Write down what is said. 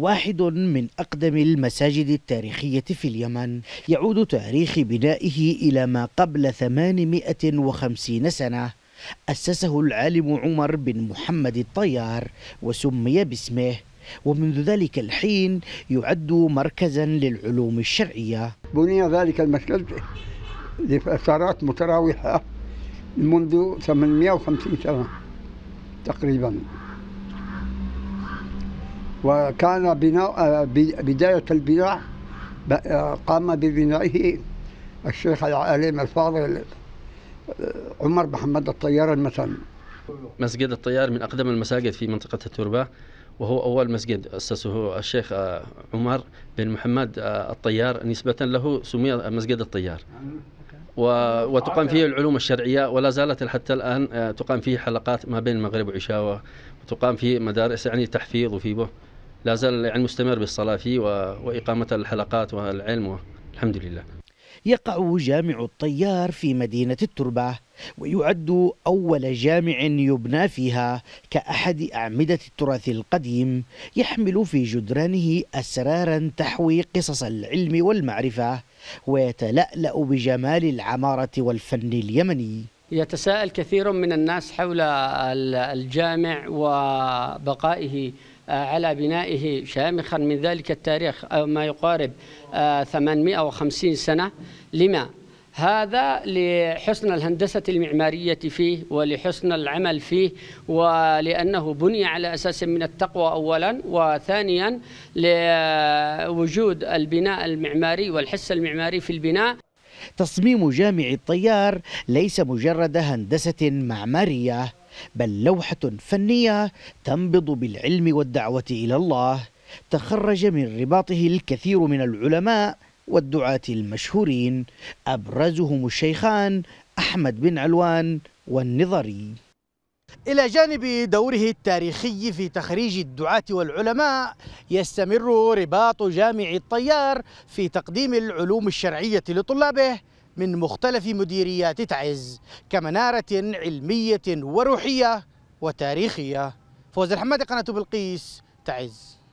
واحد من أقدم المساجد التاريخية في اليمن يعود تاريخ بنائه إلى ما قبل 850 سنة أسسه العالم عمر بن محمد الطيار وسمي باسمه ومنذ ذلك الحين يعد مركزا للعلوم الشرعية بني ذلك المسجد لفترات متراوحة منذ 850 سنة تقريبا وكان بناء آه، بداية البناء آه، قام ببنائه الشيخ العالم الفاضل آه، عمر محمد الطيار المثنى مسجد الطيار من أقدم المساجد في منطقة التربة وهو أول مسجد أسسه الشيخ عمر بن محمد الطيار نسبة له سمي مسجد الطيار وتقام فيه العلوم الشرعية ولا زالت حتى الآن تقام فيه حلقات ما بين المغرب وعشاوة وتقام فيه مدارس يعني تحفيظ وفيبه لا زال العلم مستمر بالصلاة فيه وإقامة الحلقات والعلم والحمد لله يقع جامع الطيار في مدينة التربة ويعد أول جامع يبنى فيها كأحد أعمدة التراث القديم يحمل في جدرانه أسرارا تحوي قصص العلم والمعرفة ويتلألأ بجمال العمارة والفن اليمني يتساءل كثير من الناس حول الجامع وبقائه آه، على بنائه شامخا من ذلك التاريخ ما يقارب 850 آه، سنة لما هذا لحسن الهندسة المعمارية فيه ولحسن العمل فيه ولأنه بني على أساس من التقوى أولا وثانيا لوجود البناء المعماري والحس المعماري في البناء تصميم جامع الطيار ليس مجرد هندسة معمارية بل لوحة فنية تنبض بالعلم والدعوة إلى الله تخرج من رباطه الكثير من العلماء والدعاة المشهورين أبرزهم الشيخان أحمد بن علوان والنظري إلى جانب دوره التاريخي في تخريج الدعاة والعلماء يستمر رباط جامع الطيار في تقديم العلوم الشرعية لطلابه من مختلف مديريات تعز كمنارة علمية وروحية وتاريخية فوز الحمادي قناة بلقيس تعز